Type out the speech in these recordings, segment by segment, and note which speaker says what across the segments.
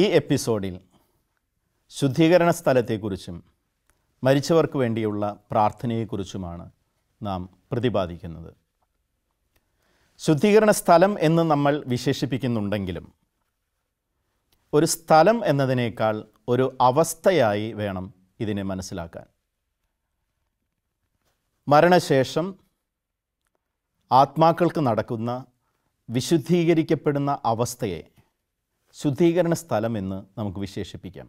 Speaker 1: ഈ എപ്പിസോഡിൽ ശുദ്ധീകരണ സ്ഥലത്തെക്കുറിച്ചും മരിച്ചവർക്ക് വേണ്ടിയുള്ള പ്രാർത്ഥനയെക്കുറിച്ചുമാണ് നാം പ്രതിപാദിക്കുന്നത് ശുദ്ധീകരണ സ്ഥലം എന്ന് നമ്മൾ വിശേഷിപ്പിക്കുന്നുണ്ടെങ്കിലും ഒരു സ്ഥലം എന്നതിനേക്കാൾ ഒരു അവസ്ഥയായി വേണം ഇതിനെ മനസ്സിലാക്കാൻ മരണശേഷം ആത്മാക്കൾക്ക് നടക്കുന്ന വിശുദ്ധീകരിക്കപ്പെടുന്ന അവസ്ഥയെ ശുദ്ധീകരണ സ്ഥലം എന്ന് നമുക്ക് വിശേഷിപ്പിക്കാം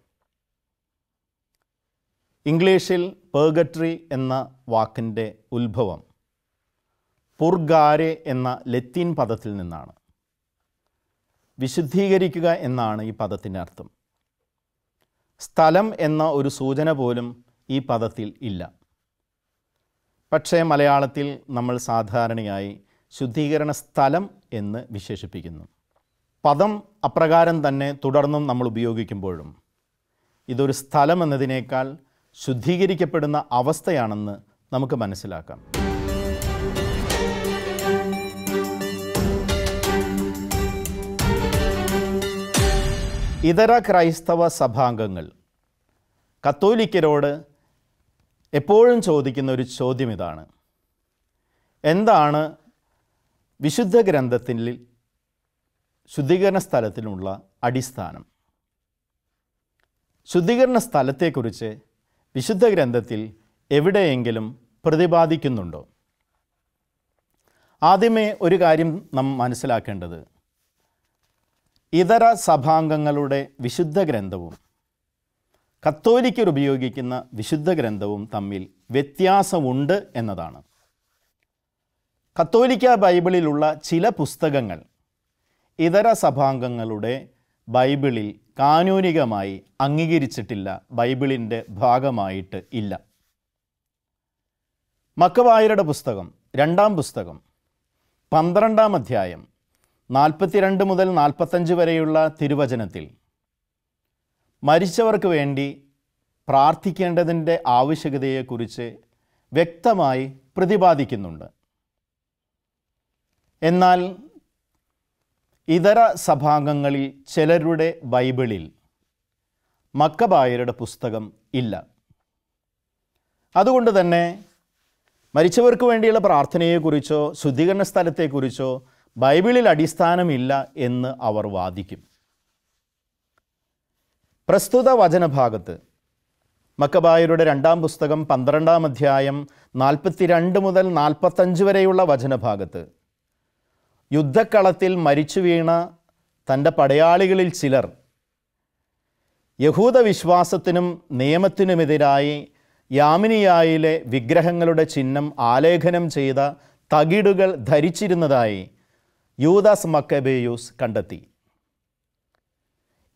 Speaker 1: ഇംഗ്ലീഷിൽ പേഗട്രി എന്ന വാക്കിൻ്റെ ഉത്ഭവം പുർഗാരെ എന്ന ലത്തീൻ പദത്തിൽ നിന്നാണ് വിശുദ്ധീകരിക്കുക എന്നാണ് ഈ പദത്തിൻ്റെ അർത്ഥം സ്ഥലം എന്ന ഒരു സൂചന പോലും ഈ പദത്തിൽ ഇല്ല പക്ഷേ മലയാളത്തിൽ നമ്മൾ സാധാരണയായി ശുദ്ധീകരണ സ്ഥലം എന്ന് വിശേഷിപ്പിക്കുന്നു പദം അപ്രകാരം തന്നെ തുടർന്നും നമ്മൾ ഉപയോഗിക്കുമ്പോഴും ഇതൊരു സ്ഥലം എന്നതിനേക്കാൾ ശുദ്ധീകരിക്കപ്പെടുന്ന അവസ്ഥയാണെന്ന് നമുക്ക് മനസ്സിലാക്കാം ഇതര ക്രൈസ്തവ സഭാംഗങ്ങൾ കത്തോലിക്കരോട് എപ്പോഴും ചോദിക്കുന്ന ഒരു ചോദ്യം ഇതാണ് എന്താണ് വിശുദ്ധ ഗ്രന്ഥത്തിൽ ശുദ്ധീകരണ സ്ഥലത്തിനുള്ള അടിസ്ഥാനം ശുദ്ധീകരണ സ്ഥലത്തെക്കുറിച്ച് വിശുദ്ധ ഗ്രന്ഥത്തിൽ എവിടെയെങ്കിലും പ്രതിപാദിക്കുന്നുണ്ടോ ആദ്യമേ ഒരു കാര്യം നാം മനസ്സിലാക്കേണ്ടത് ഇതര സഭാംഗങ്ങളുടെ വിശുദ്ധ ഗ്രന്ഥവും കത്തോലിക്കർ ഉപയോഗിക്കുന്ന വിശുദ്ധ ഗ്രന്ഥവും തമ്മിൽ വ്യത്യാസമുണ്ട് എന്നതാണ് കത്തോലിക്ക ബൈബിളിലുള്ള ചില പുസ്തകങ്ങൾ ഇതര സഭാംഗങ്ങളുടെ ബൈബിളിൽ കാനൂനികമായി അംഗീകരിച്ചിട്ടില്ല ബൈബിളിൻ്റെ ഭാഗമായിട്ട് ഇല്ല മക്കവായരുടെ പുസ്തകം രണ്ടാം പുസ്തകം പന്ത്രണ്ടാം അധ്യായം നാൽപ്പത്തിരണ്ട് മുതൽ നാൽപ്പത്തഞ്ച് വരെയുള്ള തിരുവചനത്തിൽ മരിച്ചവർക്ക് വേണ്ടി പ്രാർത്ഥിക്കേണ്ടതിൻ്റെ ആവശ്യകതയെക്കുറിച്ച് വ്യക്തമായി പ്രതിപാദിക്കുന്നുണ്ട് എന്നാൽ ഇതര സഭാംഗങ്ങളിൽ ചിലരുടെ ബൈബിളിൽ മക്കബായരുടെ പുസ്തകം ഇല്ല അതുകൊണ്ട് തന്നെ മരിച്ചവർക്ക് വേണ്ടിയുള്ള പ്രാർത്ഥനയെക്കുറിച്ചോ ശുദ്ധീകരണ സ്ഥലത്തെക്കുറിച്ചോ ബൈബിളിൽ അടിസ്ഥാനമില്ല എന്ന് അവർ വാദിക്കും പ്രസ്തുത വചനഭാഗത്ത് മക്കബായരുടെ രണ്ടാം പുസ്തകം പന്ത്രണ്ടാം അധ്യായം നാൽപ്പത്തിരണ്ട് മുതൽ നാൽപ്പത്തഞ്ച് വരെയുള്ള വചനഭാഗത്ത് യുദ്ധക്കളത്തിൽ മരിച്ചു വീണ തൻ്റെ പടയാളികളിൽ ചിലർ യഹൂദ വിശ്വാസത്തിനും നിയമത്തിനുമെതിരായി യാമിനിയായിലെ വിഗ്രഹങ്ങളുടെ ചിഹ്നം ആലേഖനം ചെയ്ത തകിടുകൾ ധരിച്ചിരുന്നതായി യൂദാസ് മക്കബേയൂസ് കണ്ടെത്തി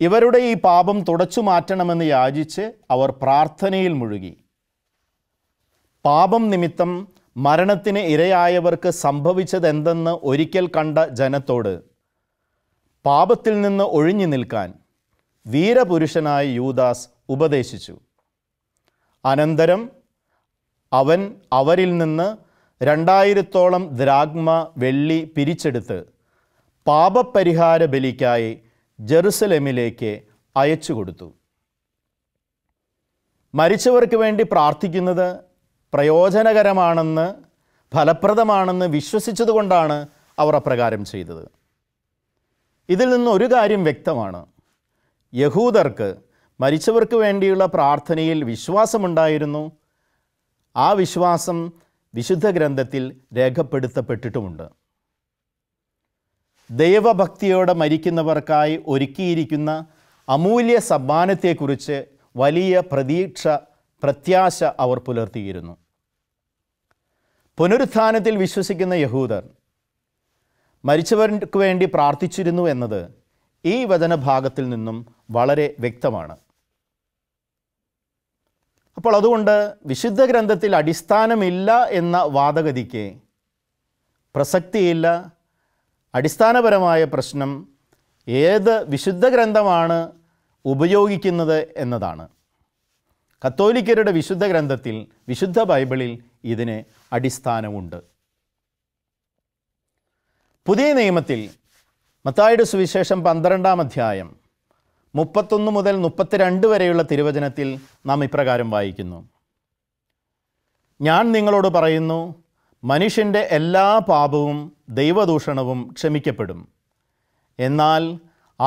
Speaker 1: ഇവരുടെ ഈ പാപം തുടച്ചു മാറ്റണമെന്ന് യാചിച്ച് അവർ പ്രാർത്ഥനയിൽ മുഴുകി പാപം നിമിത്തം മരണത്തിന് ഇരയായവർക്ക് സംഭവിച്ചത് ഒരിക്കൽ കണ്ട ജനത്തോട് പാപത്തിൽ നിന്ന് ഒഴിഞ്ഞു നിൽക്കാൻ വീരപുരുഷനായ യൂദാസ് ഉപദേശിച്ചു അനന്തരം അവൻ അവരിൽ നിന്ന് രണ്ടായിരത്തോളം ദ്രാഗ്മ വെള്ളി പിരിച്ചെടുത്ത് പാപപരിഹാര ബലിക്കായി ജെറുസലേമിലേക്ക് അയച്ചു കൊടുത്തു മരിച്ചവർക്ക് വേണ്ടി പ്രാർത്ഥിക്കുന്നത് പ്രയോജനകരമാണെന്ന് ഫലപ്രദമാണെന്ന് വിശ്വസിച്ചതുകൊണ്ടാണ് അവർ അപ്രകാരം ചെയ്തത് ഇതിൽ നിന്ന് ഒരു കാര്യം വ്യക്തമാണ് യഹൂദർക്ക് മരിച്ചവർക്ക് വേണ്ടിയുള്ള പ്രാർത്ഥനയിൽ വിശ്വാസമുണ്ടായിരുന്നു ആ വിശ്വാസം വിശുദ്ധ ഗ്രന്ഥത്തിൽ രേഖപ്പെടുത്തപ്പെട്ടിട്ടുമുണ്ട് ദൈവഭക്തിയോടെ മരിക്കുന്നവർക്കായി ഒരുക്കിയിരിക്കുന്ന അമൂല്യ സമ്മാനത്തെക്കുറിച്ച് വലിയ പ്രതീക്ഷ പ്രത്യാശ അവർ പുലർത്തിയിരുന്നു പുനരുത്ഥാനത്തിൽ വിശ്വസിക്കുന്ന യഹൂദർ മരിച്ചവർക്ക് വേണ്ടി പ്രാർത്ഥിച്ചിരുന്നു എന്നത് ഈ വചനഭാഗത്തിൽ നിന്നും വളരെ വ്യക്തമാണ് അപ്പോൾ അതുകൊണ്ട് വിശുദ്ധ ഗ്രന്ഥത്തിൽ അടിസ്ഥാനമില്ല എന്ന വാദഗതിക്ക് പ്രസക്തിയില്ല അടിസ്ഥാനപരമായ പ്രശ്നം ഏത് വിശുദ്ധ ഗ്രന്ഥമാണ് ഉപയോഗിക്കുന്നത് എന്നതാണ് കത്തോലിക്കരുടെ വിശുദ്ധ ഗ്രന്ഥത്തിൽ വിശുദ്ധ ബൈബിളിൽ ഇതിന് അടിസ്ഥാനമുണ്ട് പുതിയ നിയമത്തിൽ മത്തായുടെ സുവിശേഷം പന്ത്രണ്ടാം അധ്യായം മുപ്പത്തൊന്ന് മുതൽ മുപ്പത്തിരണ്ട് വരെയുള്ള തിരുവചനത്തിൽ നാം ഇപ്രകാരം വായിക്കുന്നു ഞാൻ നിങ്ങളോട് പറയുന്നു മനുഷ്യൻ്റെ എല്ലാ പാപവും ദൈവദൂഷണവും ക്ഷമിക്കപ്പെടും എന്നാൽ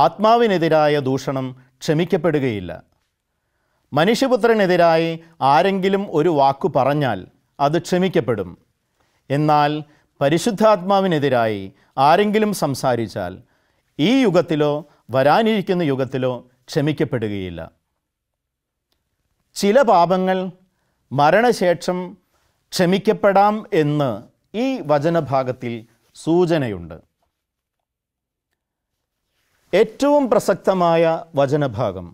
Speaker 1: ആത്മാവിനെതിരായ ദൂഷണം ക്ഷമിക്കപ്പെടുകയില്ല മനുഷ്യപുത്രനെതിരായി ആരെങ്കിലും ഒരു വാക്കു പറഞ്ഞാൽ അത് ക്ഷമിക്കപ്പെടും എന്നാൽ പരിശുദ്ധാത്മാവിനെതിരായി ആരെങ്കിലും സംസാരിച്ചാൽ ഈ യുഗത്തിലോ വരാനിരിക്കുന്ന യുഗത്തിലോ ക്ഷമിക്കപ്പെടുകയില്ല ചില പാപങ്ങൾ മരണശേഷം ക്ഷമിക്കപ്പെടാം എന്ന് ഈ വചനഭാഗത്തിൽ സൂചനയുണ്ട് ഏറ്റവും പ്രസക്തമായ വചനഭാഗം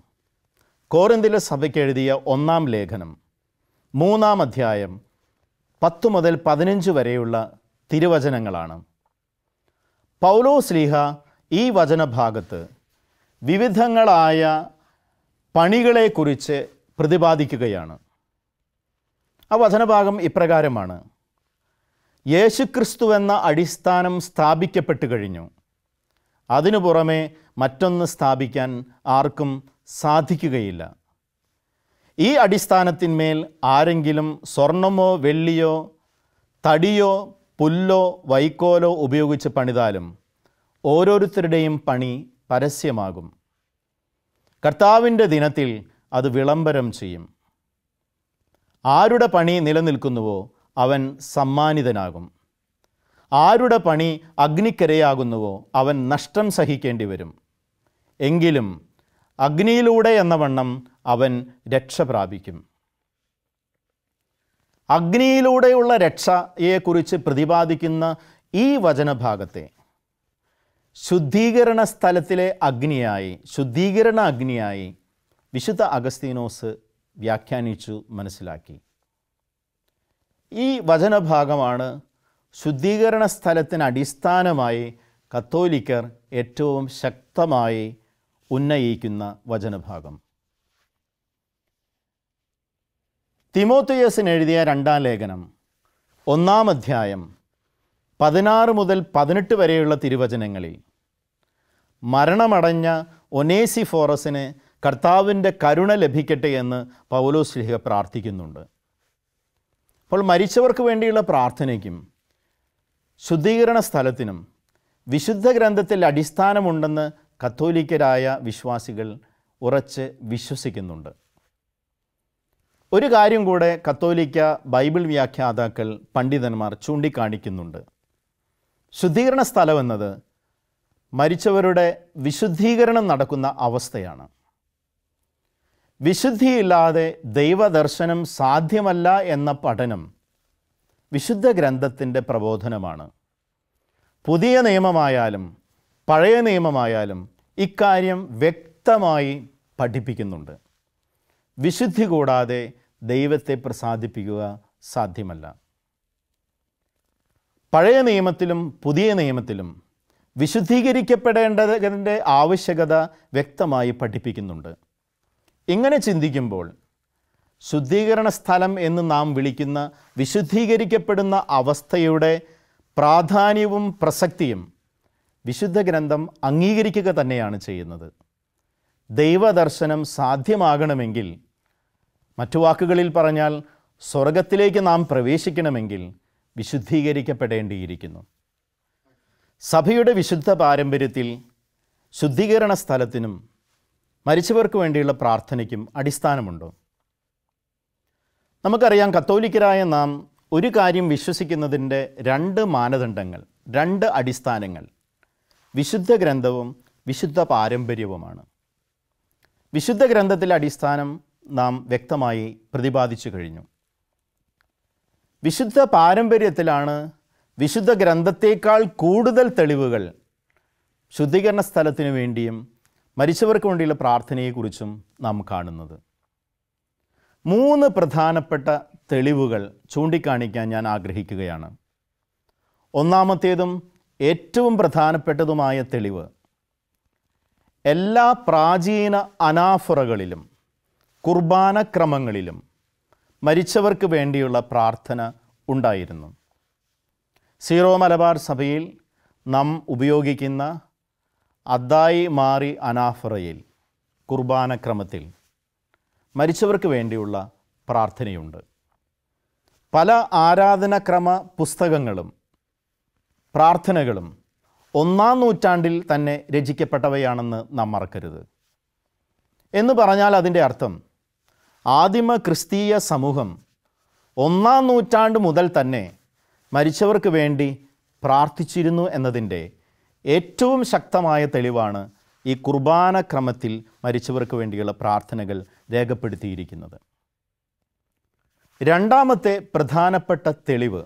Speaker 1: കോറിന്തിലെ സഭയ്ക്ക് എഴുതിയ ഒന്നാം ലേഖനം മൂന്നാം അധ്യായം പത്തു മുതൽ പതിനഞ്ച് വരെയുള്ള തിരുവചനങ്ങളാണ് പൗലോ സ്ലീഹ ഈ വചനഭാഗത്ത് വിവിധങ്ങളായ പണികളെക്കുറിച്ച് പ്രതിപാദിക്കുകയാണ് ആ വചനഭാഗം ഇപ്രകാരമാണ് യേശുക്രിസ്തു എന്ന അടിസ്ഥാനം സ്ഥാപിക്കപ്പെട്ടു കഴിഞ്ഞു അതിനു പുറമെ മറ്റൊന്ന് സ്ഥാപിക്കാൻ ആർക്കും സാധിക്കുകയില്ല ഈ അടിസ്ഥാനത്തിന്മേൽ ആരെങ്കിലും സ്വർണമോ വെള്ളിയോ തടിയോ പുല്ലോ വൈക്കോലോ ഉപയോഗിച്ച് പണിതാലും ഓരോരുത്തരുടെയും പണി പരസ്യമാകും കർത്താവിൻ്റെ ദിനത്തിൽ അത് വിളംബരം ചെയ്യും ആരുടെ പണി നിലനിൽക്കുന്നുവോ അവൻ സമ്മാനിതനാകും ആരുടെ പണി അഗ്നിക്കരയാകുന്നുവോ അവൻ നഷ്ടം സഹിക്കേണ്ടി വരും എങ്കിലും അഗ്നിയിലൂടെ എന്ന വണ്ണം അവൻ രക്ഷ പ്രാപിക്കും അഗ്നിയിലൂടെയുള്ള രക്ഷയെക്കുറിച്ച് പ്രതിപാദിക്കുന്ന ഈ വചനഭാഗത്തെ ശുദ്ധീകരണ സ്ഥലത്തിലെ അഗ്നിയായി ശുദ്ധീകരണ അഗ്നിയായി വിശുദ്ധ അഗസ്തീനോസ് വ്യാഖ്യാനിച്ചു മനസ്സിലാക്കി ഈ വചനഭാഗമാണ് ശുദ്ധീകരണ സ്ഥലത്തിന് അടിസ്ഥാനമായി കത്തോലിക്കർ ഏറ്റവും ശക്തമായി ഉന്നയിക്കുന്ന വചനഭാഗം തിമോത്തയസിന് എഴുതിയ രണ്ടാം ലേഖനം ഒന്നാം അധ്യായം പതിനാറ് മുതൽ പതിനെട്ട് വരെയുള്ള തിരുവചനങ്ങളിൽ മരണമടഞ്ഞ ഫോറസിന് കർത്താവിൻ്റെ കരുണ ലഭിക്കട്ടെ എന്ന് പൗലോസ് ലിഹ പ്രാർത്ഥിക്കുന്നുണ്ട് അപ്പോൾ മരിച്ചവർക്ക് വേണ്ടിയുള്ള പ്രാർത്ഥനയ്ക്കും ശുദ്ധീകരണ സ്ഥലത്തിനും വിശുദ്ധ ഗ്രന്ഥത്തിൽ അടിസ്ഥാനമുണ്ടെന്ന് കത്തോലിക്കരായ വിശ്വാസികൾ ഉറച്ച് വിശ്വസിക്കുന്നുണ്ട് ഒരു കാര്യം കൂടെ കത്തോലിക്ക ബൈബിൾ വ്യാഖ്യാതാക്കൾ പണ്ഡിതന്മാർ ചൂണ്ടിക്കാണിക്കുന്നുണ്ട് ശുദ്ധീകരണ സ്ഥലം എന്നത് മരിച്ചവരുടെ വിശുദ്ധീകരണം നടക്കുന്ന അവസ്ഥയാണ് വിശുദ്ധിയില്ലാതെ ദൈവദർശനം സാധ്യമല്ല എന്ന പഠനം വിശുദ്ധ ഗ്രന്ഥത്തിൻ്റെ പ്രബോധനമാണ് പുതിയ നിയമമായാലും പഴയ നിയമമായാലും ഇക്കാര്യം വ്യക്തമായി പഠിപ്പിക്കുന്നുണ്ട് വിശുദ്ധി കൂടാതെ ദൈവത്തെ പ്രസാദിപ്പിക്കുക സാധ്യമല്ല പഴയ നിയമത്തിലും പുതിയ നിയമത്തിലും വിശുദ്ധീകരിക്കപ്പെടേണ്ടതിൻ്റെ ആവശ്യകത വ്യക്തമായി പഠിപ്പിക്കുന്നുണ്ട് ഇങ്ങനെ ചിന്തിക്കുമ്പോൾ ശുദ്ധീകരണ സ്ഥലം എന്ന് നാം വിളിക്കുന്ന വിശുദ്ധീകരിക്കപ്പെടുന്ന അവസ്ഥയുടെ പ്രാധാന്യവും പ്രസക്തിയും വിശുദ്ധ ഗ്രന്ഥം അംഗീകരിക്കുക തന്നെയാണ് ചെയ്യുന്നത് ദൈവദർശനം സാധ്യമാകണമെങ്കിൽ മറ്റു വാക്കുകളിൽ പറഞ്ഞാൽ സ്വർഗത്തിലേക്ക് നാം പ്രവേശിക്കണമെങ്കിൽ വിശുദ്ധീകരിക്കപ്പെടേണ്ടിയിരിക്കുന്നു സഭയുടെ വിശുദ്ധ പാരമ്പര്യത്തിൽ ശുദ്ധീകരണ സ്ഥലത്തിനും മരിച്ചവർക്ക് വേണ്ടിയുള്ള പ്രാർത്ഥനയ്ക്കും അടിസ്ഥാനമുണ്ടോ നമുക്കറിയാം കത്തോലിക്കരായ നാം ഒരു കാര്യം വിശ്വസിക്കുന്നതിൻ്റെ രണ്ട് മാനദണ്ഡങ്ങൾ രണ്ട് അടിസ്ഥാനങ്ങൾ വിശുദ്ധ ഗ്രന്ഥവും വിശുദ്ധ പാരമ്പര്യവുമാണ് വിശുദ്ധ ഗ്രന്ഥത്തിലെ അടിസ്ഥാനം നാം വ്യക്തമായി പ്രതിപാദിച്ചു കഴിഞ്ഞു വിശുദ്ധ പാരമ്പര്യത്തിലാണ് വിശുദ്ധ ഗ്രന്ഥത്തേക്കാൾ കൂടുതൽ തെളിവുകൾ ശുദ്ധീകരണ സ്ഥലത്തിനു വേണ്ടിയും മരിച്ചവർക്ക് വേണ്ടിയുള്ള പ്രാർത്ഥനയെക്കുറിച്ചും നാം കാണുന്നത് മൂന്ന് പ്രധാനപ്പെട്ട തെളിവുകൾ ചൂണ്ടിക്കാണിക്കാൻ ഞാൻ ആഗ്രഹിക്കുകയാണ് ഒന്നാമത്തേതും ഏറ്റവും പ്രധാനപ്പെട്ടതുമായ തെളിവ് എല്ലാ പ്രാചീന അനാഫുറകളിലും കുർബാന ക്രമങ്ങളിലും മരിച്ചവർക്ക് വേണ്ടിയുള്ള പ്രാർത്ഥന ഉണ്ടായിരുന്നു സീറോ മലബാർ സഭയിൽ നാം ഉപയോഗിക്കുന്ന അദ്ദായി മാറി അനാഫറയിൽ കുർബാന ക്രമത്തിൽ മരിച്ചവർക്ക് വേണ്ടിയുള്ള പ്രാർത്ഥനയുണ്ട് പല ആരാധനക്രമ പുസ്തകങ്ങളും പ്രാർത്ഥനകളും ഒന്നാം നൂറ്റാണ്ടിൽ തന്നെ രചിക്കപ്പെട്ടവയാണെന്ന് നാം മറക്കരുത് എന്ന് പറഞ്ഞാൽ അതിൻ്റെ അർത്ഥം ആദിമ ക്രിസ്തീയ സമൂഹം ഒന്നാം നൂറ്റാണ്ട് മുതൽ തന്നെ മരിച്ചവർക്ക് വേണ്ടി പ്രാർത്ഥിച്ചിരുന്നു എന്നതിൻ്റെ ഏറ്റവും ശക്തമായ തെളിവാണ് ഈ കുർബാന ക്രമത്തിൽ മരിച്ചവർക്ക് വേണ്ടിയുള്ള പ്രാർത്ഥനകൾ രേഖപ്പെടുത്തിയിരിക്കുന്നത് രണ്ടാമത്തെ പ്രധാനപ്പെട്ട തെളിവ്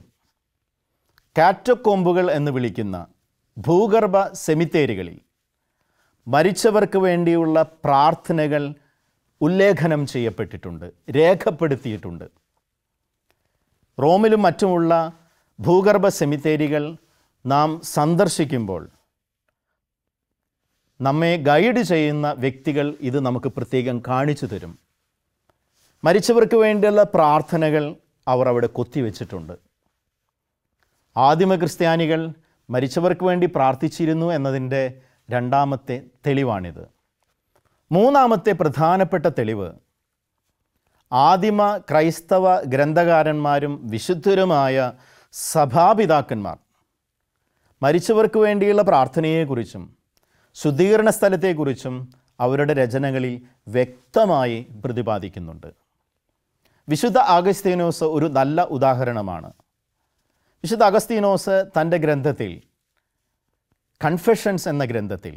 Speaker 1: കാറ്റക്കോമ്പുകൾ എന്ന് വിളിക്കുന്ന ഭൂഗർഭ സെമിത്തേരികളിൽ മരിച്ചവർക്ക് വേണ്ടിയുള്ള പ്രാർത്ഥനകൾ ഉല്ലേഖനം ചെയ്യപ്പെട്ടിട്ടുണ്ട് രേഖപ്പെടുത്തിയിട്ടുണ്ട് റോമിലും മറ്റുമുള്ള ഭൂഗർഭ സെമിത്തേരികൾ നാം സന്ദർശിക്കുമ്പോൾ നമ്മെ ഗൈഡ് ചെയ്യുന്ന വ്യക്തികൾ ഇത് നമുക്ക് പ്രത്യേകം കാണിച്ചു തരും മരിച്ചവർക്ക് വേണ്ടിയുള്ള പ്രാർത്ഥനകൾ അവർ അവിടെ കൊത്തിവെച്ചിട്ടുണ്ട് ആദിമ ക്രിസ്ത്യാനികൾ മരിച്ചവർക്ക് വേണ്ടി പ്രാർത്ഥിച്ചിരുന്നു എന്നതിൻ്റെ രണ്ടാമത്തെ തെളിവാണിത് മൂന്നാമത്തെ പ്രധാനപ്പെട്ട തെളിവ് ആദിമ ക്രൈസ്തവ ഗ്രന്ഥകാരന്മാരും വിശുദ്ധരുമായ സഭാപിതാക്കന്മാർ മരിച്ചവർക്ക് വേണ്ടിയുള്ള പ്രാർത്ഥനയെക്കുറിച്ചും ശുദ്ധീകരണ സ്ഥലത്തെക്കുറിച്ചും അവരുടെ രചനകളിൽ വ്യക്തമായി പ്രതിപാദിക്കുന്നുണ്ട് വിശുദ്ധ ആഗസ്തീനോസ് ഒരു നല്ല ഉദാഹരണമാണ് വിശുദ്ധ അഗസ്തീനോസ് തൻ്റെ ഗ്രന്ഥത്തിൽ കൺഫെഷൻസ് എന്ന ഗ്രന്ഥത്തിൽ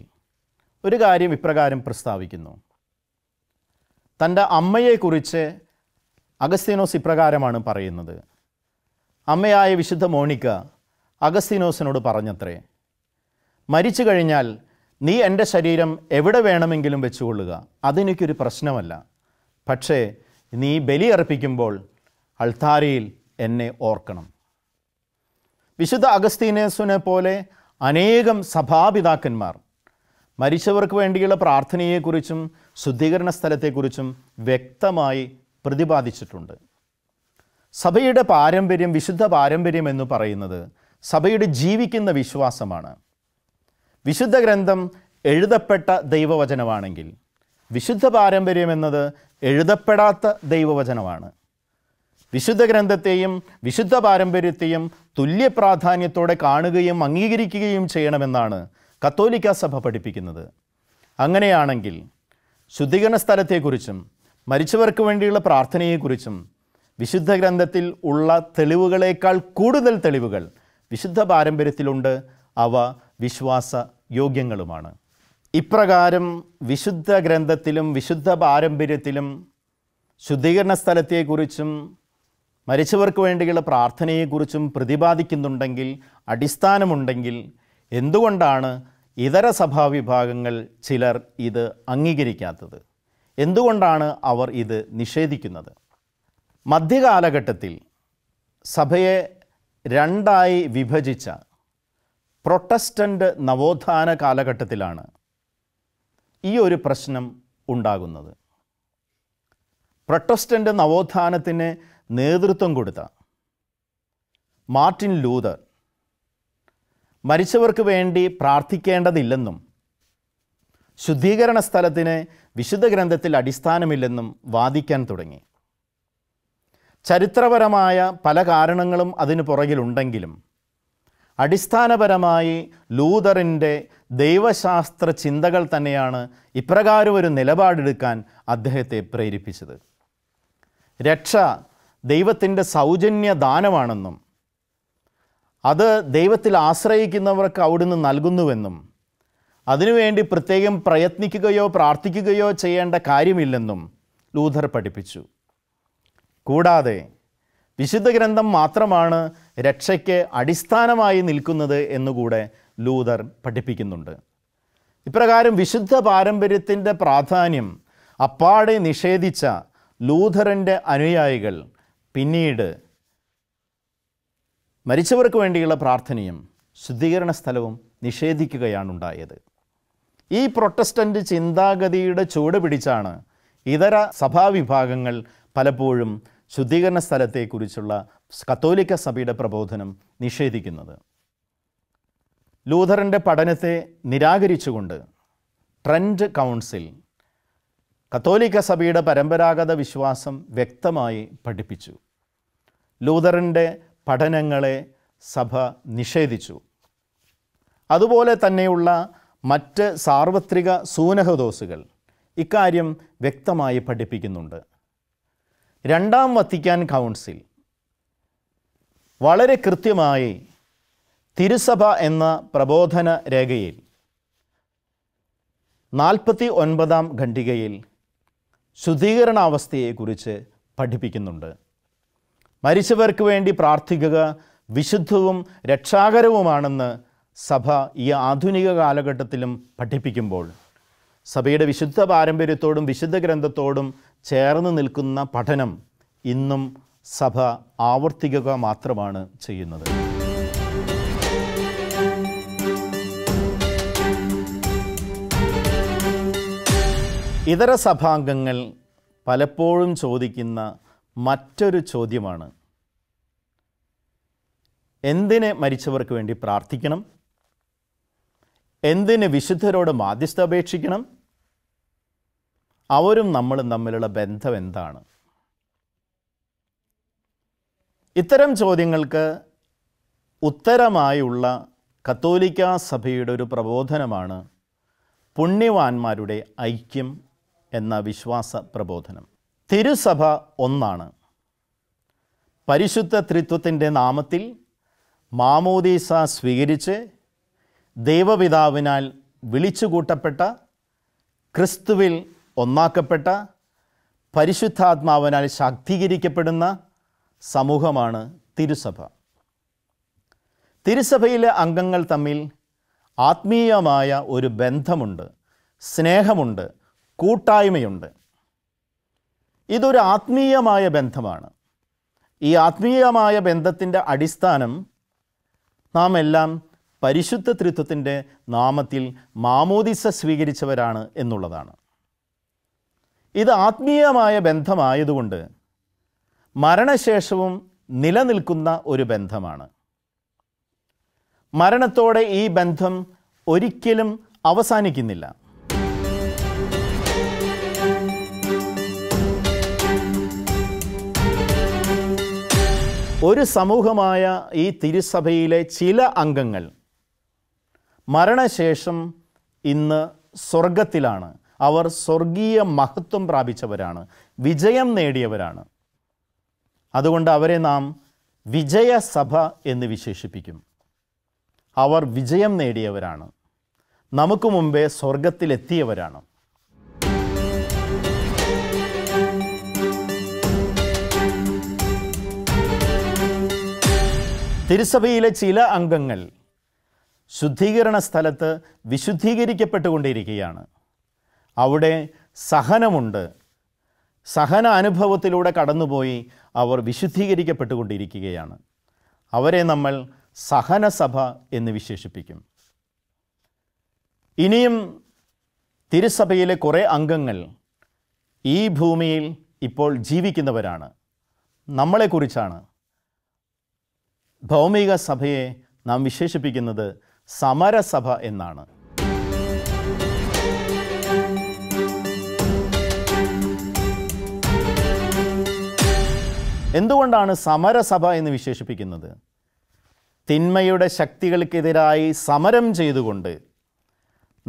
Speaker 1: ഒരു കാര്യം ഇപ്രകാരം പ്രസ്താവിക്കുന്നു തൻ്റെ അമ്മയെക്കുറിച്ച് അഗസ്തീനോസ് ഇപ്രകാരമാണ് പറയുന്നത് അമ്മയായ വിശുദ്ധ മോണിക്ക അഗസ്തീനോസിനോട് പറഞ്ഞത്രേ മരിച്ചു കഴിഞ്ഞാൽ നീ എൻ്റെ ശരീരം എവിടെ വേണമെങ്കിലും വെച്ചുകൊള്ളുക അതെനിക്കൊരു പ്രശ്നമല്ല പക്ഷേ നീ ബലിയർപ്പിക്കുമ്പോൾ അൾത്താരയിൽ എന്നെ ഓർക്കണം വിശുദ്ധ അഗസ്തീനേസുനെ പോലെ അനേകം സഭാപിതാക്കന്മാർ മരിച്ചവർക്ക് വേണ്ടിയുള്ള പ്രാർത്ഥനയെക്കുറിച്ചും ശുദ്ധീകരണ സ്ഥലത്തെക്കുറിച്ചും വ്യക്തമായി പ്രതിപാദിച്ചിട്ടുണ്ട് സഭയുടെ പാരമ്പര്യം വിശുദ്ധ പാരമ്പര്യം എന്ന് പറയുന്നത് സഭയുടെ ജീവിക്കുന്ന വിശ്വാസമാണ് വിശുദ്ധ ഗ്രന്ഥം എഴുതപ്പെട്ട ദൈവവചനമാണെങ്കിൽ വിശുദ്ധ പാരമ്പര്യം എന്നത് എഴുതപ്പെടാത്ത ദൈവവചനമാണ് വിശുദ്ധ ഗ്രന്ഥത്തെയും വിശുദ്ധ പാരമ്പര്യത്തെയും തുല്യ പ്രാധാന്യത്തോടെ കാണുകയും അംഗീകരിക്കുകയും ചെയ്യണമെന്നാണ് കത്തോലിക്ക സഭ പഠിപ്പിക്കുന്നത് അങ്ങനെയാണെങ്കിൽ ശുദ്ധീകരണ സ്ഥലത്തെക്കുറിച്ചും മരിച്ചവർക്ക് വേണ്ടിയുള്ള പ്രാർത്ഥനയെക്കുറിച്ചും വിശുദ്ധ ഗ്രന്ഥത്തിൽ ഉള്ള തെളിവുകളേക്കാൾ കൂടുതൽ തെളിവുകൾ വിശുദ്ധ പാരമ്പര്യത്തിലുണ്ട് അവ വിശ്വാസ യോഗ്യങ്ങളുമാണ് ഇപ്രകാരം വിശുദ്ധ ഗ്രന്ഥത്തിലും വിശുദ്ധ പാരമ്പര്യത്തിലും ശുദ്ധീകരണ സ്ഥലത്തെക്കുറിച്ചും മരിച്ചവർക്ക് വേണ്ടിയുള്ള പ്രാർത്ഥനയെക്കുറിച്ചും പ്രതിപാദിക്കുന്നുണ്ടെങ്കിൽ അടിസ്ഥാനമുണ്ടെങ്കിൽ എന്തുകൊണ്ടാണ് ഇതര സഭാ വിഭാഗങ്ങൾ ചിലർ ഇത് അംഗീകരിക്കാത്തത് എന്തുകൊണ്ടാണ് അവർ ഇത് നിഷേധിക്കുന്നത് മധ്യകാലഘട്ടത്തിൽ സഭയെ രണ്ടായി വിഭജിച്ച പ്രൊട്ടസ്റ്റൻ്റ് നവോത്ഥാന കാലഘട്ടത്തിലാണ് ഈ ഒരു പ്രശ്നം ഉണ്ടാകുന്നത് പ്രൊട്ടസ്റ്റൻ്റ് നവോത്ഥാനത്തിന് നേതൃത്വം കൊടുത്ത മാർട്ടിൻ ലൂതർ മരിച്ചവർക്ക് വേണ്ടി പ്രാർത്ഥിക്കേണ്ടതില്ലെന്നും ശുദ്ധീകരണ സ്ഥലത്തിന് വിശുദ്ധ ഗ്രന്ഥത്തിൽ അടിസ്ഥാനമില്ലെന്നും വാദിക്കാൻ തുടങ്ങി ചരിത്രപരമായ പല കാരണങ്ങളും അതിനു പുറകിലുണ്ടെങ്കിലും അടിസ്ഥാനപരമായി ലൂതറിൻ്റെ ദൈവശാസ്ത്ര ചിന്തകൾ തന്നെയാണ് ഇപ്രകാരം ഒരു നിലപാടെടുക്കാൻ അദ്ദേഹത്തെ പ്രേരിപ്പിച്ചത് രക്ഷ ദൈവത്തിൻ്റെ സൗജന്യ ദാനമാണെന്നും അത് ദൈവത്തിൽ ആശ്രയിക്കുന്നവർക്ക് അവിടുന്ന് നൽകുന്നുവെന്നും അതിനുവേണ്ടി പ്രത്യേകം പ്രയത്നിക്കുകയോ പ്രാർത്ഥിക്കുകയോ ചെയ്യേണ്ട കാര്യമില്ലെന്നും ലൂഥർ പഠിപ്പിച്ചു കൂടാതെ വിശുദ്ധ ഗ്രന്ഥം മാത്രമാണ് രക്ഷയ്ക്ക് അടിസ്ഥാനമായി നിൽക്കുന്നത് എന്നുകൂടെ ലൂഥർ പഠിപ്പിക്കുന്നുണ്ട് ഇപ്രകാരം വിശുദ്ധ പാരമ്പര്യത്തിൻ്റെ പ്രാധാന്യം അപ്പാടെ നിഷേധിച്ച ലൂഥറിൻ്റെ അനുയായികൾ പിന്നീട് മരിച്ചവർക്ക് വേണ്ടിയുള്ള പ്രാർത്ഥനയും ശുദ്ധീകരണ സ്ഥലവും ഉണ്ടായത് ഈ പ്രൊട്ടസ്റ്റൻ്റ് ചിന്താഗതിയുടെ ചുവട് പിടിച്ചാണ് ഇതര സഭാവിഭാഗങ്ങൾ പലപ്പോഴും ശുദ്ധീകരണ സ്ഥലത്തെക്കുറിച്ചുള്ള കത്തോലിക്ക സഭയുടെ പ്രബോധനം നിഷേധിക്കുന്നത് ലൂഥറിൻ്റെ പഠനത്തെ നിരാകരിച്ചുകൊണ്ട് ട്രെൻഡ് കൗൺസിൽ കത്തോലിക്ക സഭയുടെ പരമ്പരാഗത വിശ്വാസം വ്യക്തമായി പഠിപ്പിച്ചു ലൂതറിൻ്റെ പഠനങ്ങളെ സഭ നിഷേധിച്ചു അതുപോലെ തന്നെയുള്ള മറ്റ് സാർവത്രിക സൂനഹദോസുകൾ ഇക്കാര്യം വ്യക്തമായി പഠിപ്പിക്കുന്നുണ്ട് രണ്ടാം വത്തിക്കാൻ കൗൺസിൽ വളരെ കൃത്യമായി തിരുസഭ എന്ന പ്രബോധന രേഖയിൽ നാൽപ്പത്തി ഒൻപതാം ഖണ്ഡികയിൽ ശുദ്ധീകരണാവസ്ഥയെക്കുറിച്ച് പഠിപ്പിക്കുന്നുണ്ട് മരിച്ചവർക്ക് വേണ്ടി പ്രാർത്ഥിക്കുക വിശുദ്ധവും രക്ഷാകരവുമാണെന്ന് സഭ ഈ ആധുനിക കാലഘട്ടത്തിലും പഠിപ്പിക്കുമ്പോൾ സഭയുടെ വിശുദ്ധ പാരമ്പര്യത്തോടും വിശുദ്ധ ഗ്രന്ഥത്തോടും ചേർന്ന് നിൽക്കുന്ന പഠനം ഇന്നും സഭ ആവർത്തിക്കുക മാത്രമാണ് ചെയ്യുന്നത് ഇതര സഭാംഗങ്ങൾ പലപ്പോഴും ചോദിക്കുന്ന മറ്റൊരു ചോദ്യമാണ് എന്തിന് മരിച്ചവർക്ക് വേണ്ടി പ്രാർത്ഥിക്കണം എന്തിന് വിശുദ്ധരോട് മാധ്യസ്ഥ അപേക്ഷിക്കണം അവരും നമ്മളും തമ്മിലുള്ള ബന്ധം എന്താണ് ഇത്തരം ചോദ്യങ്ങൾക്ക് ഉത്തരമായുള്ള കത്തോലിക്ക സഭയുടെ ഒരു പ്രബോധനമാണ് പുണ്യവാന്മാരുടെ ഐക്യം എന്ന വിശ്വാസ പ്രബോധനം തിരുസഭ ഒന്നാണ് പരിശുദ്ധ ത്രിത്വത്തിൻ്റെ നാമത്തിൽ മാമോദീസ സ്വീകരിച്ച് ദൈവപിതാവിനാൽ വിളിച്ചുകൂട്ടപ്പെട്ട ക്രിസ്തുവിൽ ഒന്നാക്കപ്പെട്ട പരിശുദ്ധാത്മാവിനാൽ ശാക്തീകരിക്കപ്പെടുന്ന സമൂഹമാണ് തിരുസഭ തിരുസഭയിലെ അംഗങ്ങൾ തമ്മിൽ ആത്മീയമായ ഒരു ബന്ധമുണ്ട് സ്നേഹമുണ്ട് കൂട്ടായ്മയുണ്ട് ഇതൊരു ആത്മീയമായ ബന്ധമാണ് ഈ ആത്മീയമായ ബന്ധത്തിൻ്റെ അടിസ്ഥാനം നാം എല്ലാം പരിശുദ്ധ ത്രിത്വത്തിൻ്റെ നാമത്തിൽ മാമോദിസ സ്വീകരിച്ചവരാണ് എന്നുള്ളതാണ് ഇത് ആത്മീയമായ ബന്ധമായതുകൊണ്ട് മരണശേഷവും നിലനിൽക്കുന്ന ഒരു ബന്ധമാണ് മരണത്തോടെ ഈ ബന്ധം ഒരിക്കലും അവസാനിക്കുന്നില്ല ഒരു സമൂഹമായ ഈ തിരുസഭയിലെ ചില അംഗങ്ങൾ മരണശേഷം ഇന്ന് സ്വർഗത്തിലാണ് അവർ സ്വർഗീയ മഹത്വം പ്രാപിച്ചവരാണ് വിജയം നേടിയവരാണ് അതുകൊണ്ട് അവരെ നാം വിജയസഭ എന്ന് വിശേഷിപ്പിക്കും അവർ വിജയം നേടിയവരാണ് നമുക്ക് മുമ്പേ സ്വർഗത്തിലെത്തിയവരാണ് തിരുസഭയിലെ ചില അംഗങ്ങൾ ശുദ്ധീകരണ സ്ഥലത്ത് വിശുദ്ധീകരിക്കപ്പെട്ടുകൊണ്ടിരിക്കുകയാണ് അവിടെ സഹനമുണ്ട് സഹന അനുഭവത്തിലൂടെ കടന്നുപോയി അവർ വിശുദ്ധീകരിക്കപ്പെട്ടുകൊണ്ടിരിക്കുകയാണ് അവരെ നമ്മൾ സഹനസഭ എന്ന് വിശേഷിപ്പിക്കും ഇനിയും തിരുസഭയിലെ കുറേ അംഗങ്ങൾ ഈ ഭൂമിയിൽ ഇപ്പോൾ ജീവിക്കുന്നവരാണ് നമ്മളെക്കുറിച്ചാണ് ഭൗമിക സഭയെ നാം വിശേഷിപ്പിക്കുന്നത് സമരസഭ എന്നാണ് എന്തുകൊണ്ടാണ് സമരസഭ എന്ന് വിശേഷിപ്പിക്കുന്നത് തിന്മയുടെ ശക്തികൾക്കെതിരായി സമരം ചെയ്തുകൊണ്ട്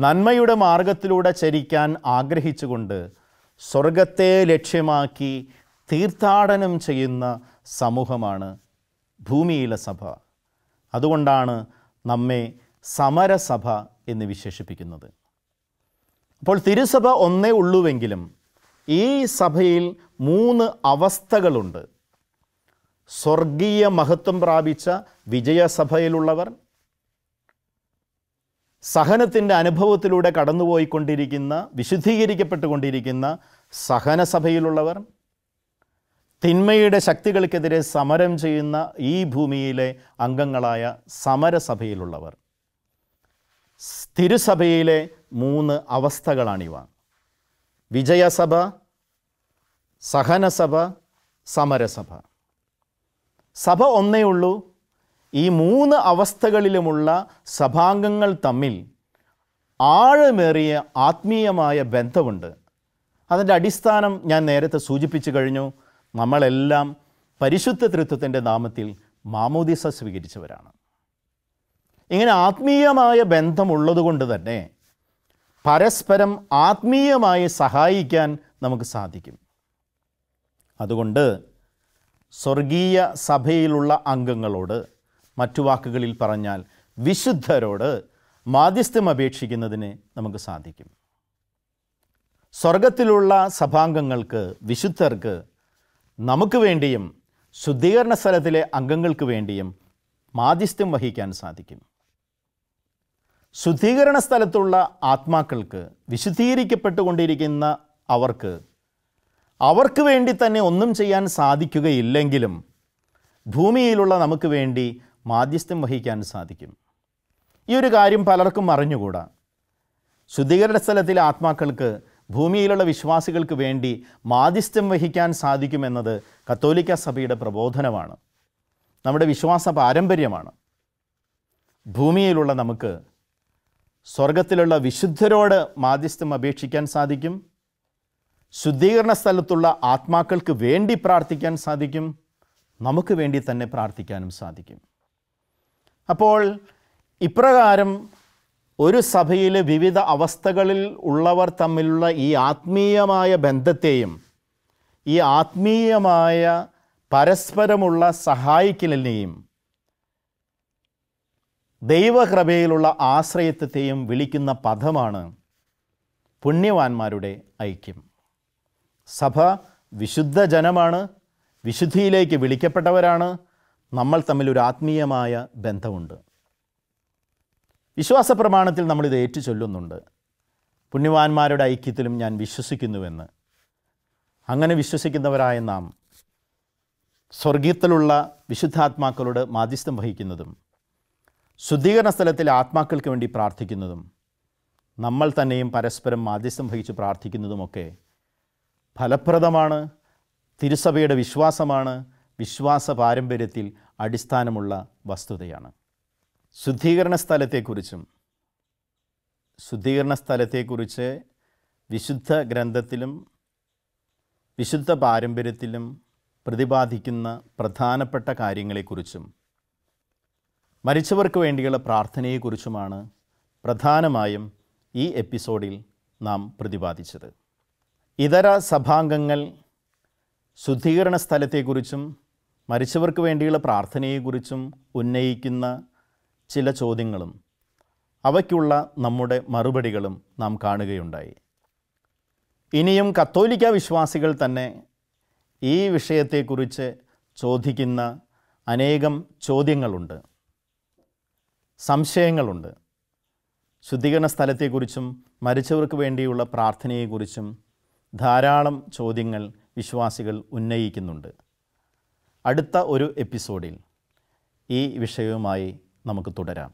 Speaker 1: നന്മയുടെ മാർഗത്തിലൂടെ ചരിക്കാൻ ആഗ്രഹിച്ചുകൊണ്ട് സ്വർഗത്തെ ലക്ഷ്യമാക്കി തീർത്ഥാടനം ചെയ്യുന്ന സമൂഹമാണ് ഭൂമിയിലെ സഭ അതുകൊണ്ടാണ് നമ്മെ സമരസഭ എന്ന് വിശേഷിപ്പിക്കുന്നത് അപ്പോൾ തിരുസഭ ഒന്നേ ഉള്ളുവെങ്കിലും ഈ സഭയിൽ മൂന്ന് അവസ്ഥകളുണ്ട് സ്വർഗീയ മഹത്വം പ്രാപിച്ച വിജയസഭയിലുള്ളവർ സഹനത്തിൻ്റെ അനുഭവത്തിലൂടെ കടന്നുപോയിക്കൊണ്ടിരിക്കുന്ന വിശുദ്ധീകരിക്കപ്പെട്ടുകൊണ്ടിരിക്കുന്ന സഹനസഭയിലുള്ളവർ തിന്മയുടെ ശക്തികൾക്കെതിരെ സമരം ചെയ്യുന്ന ഈ ഭൂമിയിലെ അംഗങ്ങളായ സമരസഭയിലുള്ളവർ സ്ഥിരസഭയിലെ മൂന്ന് അവസ്ഥകളാണിവ വിജയസഭ സഹനസഭ സമരസഭ സഭ ഒന്നേ ഉള്ളൂ ഈ മൂന്ന് അവസ്ഥകളിലുമുള്ള സഭാംഗങ്ങൾ തമ്മിൽ ആഴമേറിയ ആത്മീയമായ ബന്ധമുണ്ട് അതിൻ്റെ അടിസ്ഥാനം ഞാൻ നേരത്തെ സൂചിപ്പിച്ചു കഴിഞ്ഞു നമ്മളെല്ലാം പരിശുദ്ധ തൃത്വത്തിൻ്റെ നാമത്തിൽ മാമോദിസ സ്വീകരിച്ചവരാണ് ഇങ്ങനെ ആത്മീയമായ ബന്ധമുള്ളതുകൊണ്ട് തന്നെ പരസ്പരം ആത്മീയമായി സഹായിക്കാൻ നമുക്ക് സാധിക്കും അതുകൊണ്ട് സ്വർഗീയ സഭയിലുള്ള അംഗങ്ങളോട് മറ്റു വാക്കുകളിൽ പറഞ്ഞാൽ വിശുദ്ധരോട് മാധ്യസ്ഥ്യം അപേക്ഷിക്കുന്നതിന് നമുക്ക് സാധിക്കും സ്വർഗത്തിലുള്ള സഭാംഗങ്ങൾക്ക് വിശുദ്ധർക്ക് നമുക്ക് വേണ്ടിയും ശുദ്ധീകരണ സ്ഥലത്തിലെ അംഗങ്ങൾക്ക് വേണ്ടിയും മാധ്യസ്ഥ്യം വഹിക്കാൻ സാധിക്കും ശുദ്ധീകരണ സ്ഥലത്തുള്ള ആത്മാക്കൾക്ക് വിശുദ്ധീകരിക്കപ്പെട്ടുകൊണ്ടിരിക്കുന്ന അവർക്ക് അവർക്ക് വേണ്ടി തന്നെ ഒന്നും ചെയ്യാൻ സാധിക്കുകയില്ലെങ്കിലും ഭൂമിയിലുള്ള നമുക്ക് വേണ്ടി മാധ്യസ്ഥ്യം വഹിക്കാൻ സാധിക്കും ഈ ഒരു കാര്യം പലർക്കും അറിഞ്ഞുകൂടാ ശുദ്ധീകരണ സ്ഥലത്തിലെ ആത്മാക്കൾക്ക് ഭൂമിയിലുള്ള വിശ്വാസികൾക്ക് വേണ്ടി മാധ്യസ്ഥ്യം വഹിക്കാൻ സാധിക്കുമെന്നത് കത്തോലിക്ക സഭയുടെ പ്രബോധനമാണ് നമ്മുടെ വിശ്വാസ പാരമ്പര്യമാണ് ഭൂമിയിലുള്ള നമുക്ക് സ്വർഗത്തിലുള്ള വിശുദ്ധരോട് മാധ്യസ്ഥം അപേക്ഷിക്കാൻ സാധിക്കും ശുദ്ധീകരണ സ്ഥലത്തുള്ള ആത്മാക്കൾക്ക് വേണ്ടി പ്രാർത്ഥിക്കാൻ സാധിക്കും നമുക്ക് വേണ്ടി തന്നെ പ്രാർത്ഥിക്കാനും സാധിക്കും അപ്പോൾ ഇപ്രകാരം ഒരു സഭയിലെ വിവിധ അവസ്ഥകളിൽ ഉള്ളവർ തമ്മിലുള്ള ഈ ആത്മീയമായ ബന്ധത്തെയും ഈ ആത്മീയമായ പരസ്പരമുള്ള സഹായിക്കലിനെയും ദൈവകൃപയിലുള്ള ആശ്രയത്വത്തെയും വിളിക്കുന്ന പദമാണ് പുണ്യവാന്മാരുടെ ഐക്യം സഭ വിശുദ്ധ ജനമാണ് വിശുദ്ധിയിലേക്ക് വിളിക്കപ്പെട്ടവരാണ് നമ്മൾ തമ്മിൽ ഒരു ആത്മീയമായ ബന്ധമുണ്ട് വിശ്വാസ പ്രമാണത്തിൽ നമ്മളിത് ഏറ്റു ചൊല്ലുന്നുണ്ട് പുണ്യവാന്മാരുടെ ഐക്യത്തിലും ഞാൻ വിശ്വസിക്കുന്നുവെന്ന് അങ്ങനെ വിശ്വസിക്കുന്നവരായ നാം സ്വർഗീയത്തിലുള്ള വിശുദ്ധാത്മാക്കളോട് മാധ്യസ്ഥം വഹിക്കുന്നതും ശുദ്ധീകരണ സ്ഥലത്തിൽ ആത്മാക്കൾക്ക് വേണ്ടി പ്രാർത്ഥിക്കുന്നതും നമ്മൾ തന്നെയും പരസ്പരം മാധ്യസ്ഥം വഹിച്ച് പ്രാർത്ഥിക്കുന്നതുമൊക്കെ ഫലപ്രദമാണ് തിരുസഭയുടെ വിശ്വാസമാണ് വിശ്വാസ പാരമ്പര്യത്തിൽ അടിസ്ഥാനമുള്ള വസ്തുതയാണ് ശുദ്ധീകരണ സ്ഥലത്തെക്കുറിച്ചും ശുദ്ധീകരണ സ്ഥലത്തെക്കുറിച്ച് വിശുദ്ധ ഗ്രന്ഥത്തിലും വിശുദ്ധ പാരമ്പര്യത്തിലും പ്രതിപാദിക്കുന്ന പ്രധാനപ്പെട്ട കാര്യങ്ങളെക്കുറിച്ചും മരിച്ചവർക്ക് വേണ്ടിയുള്ള പ്രാർത്ഥനയെക്കുറിച്ചുമാണ് പ്രധാനമായും ഈ എപ്പിസോഡിൽ നാം പ്രതിപാദിച്ചത് ഇതര സഭാംഗങ്ങൾ ശുദ്ധീകരണ സ്ഥലത്തെക്കുറിച്ചും മരിച്ചവർക്ക് വേണ്ടിയുള്ള പ്രാർത്ഥനയെക്കുറിച്ചും ഉന്നയിക്കുന്ന ചില ചോദ്യങ്ങളും അവയ്ക്കുള്ള നമ്മുടെ മറുപടികളും നാം കാണുകയുണ്ടായി ഇനിയും കത്തോലിക്ക വിശ്വാസികൾ തന്നെ ഈ വിഷയത്തെക്കുറിച്ച് ചോദിക്കുന്ന അനേകം ചോദ്യങ്ങളുണ്ട് സംശയങ്ങളുണ്ട് ശുദ്ധീകരണ സ്ഥലത്തെക്കുറിച്ചും മരിച്ചവർക്ക് വേണ്ടിയുള്ള പ്രാർത്ഥനയെക്കുറിച്ചും ധാരാളം ചോദ്യങ്ങൾ വിശ്വാസികൾ ഉന്നയിക്കുന്നുണ്ട് അടുത്ത ഒരു എപ്പിസോഡിൽ ഈ വിഷയവുമായി നമുക്ക് തുടരാം